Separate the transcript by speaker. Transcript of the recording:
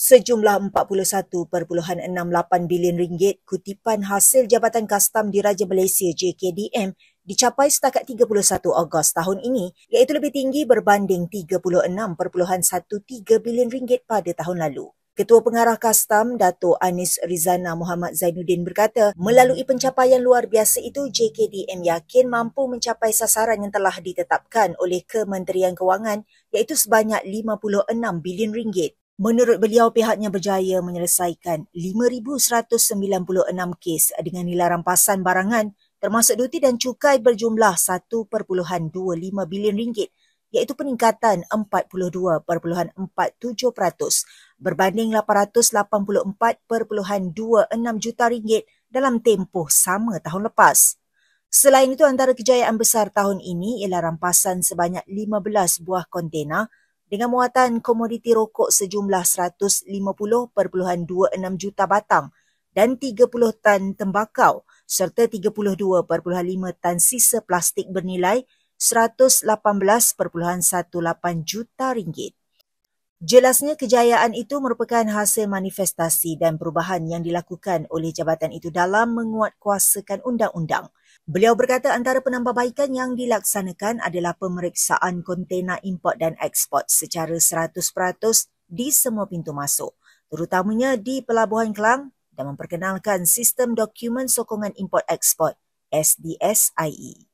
Speaker 1: sejumlah 41.68 bilion ringgit kutipan hasil Jabatan Kastam Diraja Malaysia JKDM dicapai setakat 31 Ogos tahun ini iaitu lebih tinggi berbanding 36.13 bilion ringgit pada tahun lalu. Ketua Pengarah Kastam Dato Anis Rizana Muhammad Zainuddin berkata, melalui pencapaian luar biasa itu JKDM yakin mampu mencapai sasaran yang telah ditetapkan oleh Kementerian Kewangan iaitu sebanyak 56 bilion ringgit. Menurut beliau, pihaknya berjaya menyelesaikan 5,196 kes dengan nilai rampasan barangan termasuk duti dan cukai berjumlah 1.25 bilion ringgit iaitu peningkatan 42.47% berbanding 884.26 juta ringgit dalam tempoh sama tahun lepas. Selain itu antara kejayaan besar tahun ini ialah rampasan sebanyak 15 buah kontena dengan muatan komoditi rokok sejumlah 150.26 juta batang dan 30 tan tembakau serta 32.5 tan sisa plastik bernilai 118.18 juta ringgit. Jelasnya kejayaan itu merupakan hasil manifestasi dan perubahan yang dilakukan oleh jabatan itu dalam menguatkuasakan undang-undang. Beliau berkata antara penambahbaikan yang dilaksanakan adalah pemeriksaan kontena import dan ekspor secara 100% di semua pintu masuk, terutamanya di Pelabuhan Kelang dan memperkenalkan sistem dokumen sokongan import ekspor SDSIE.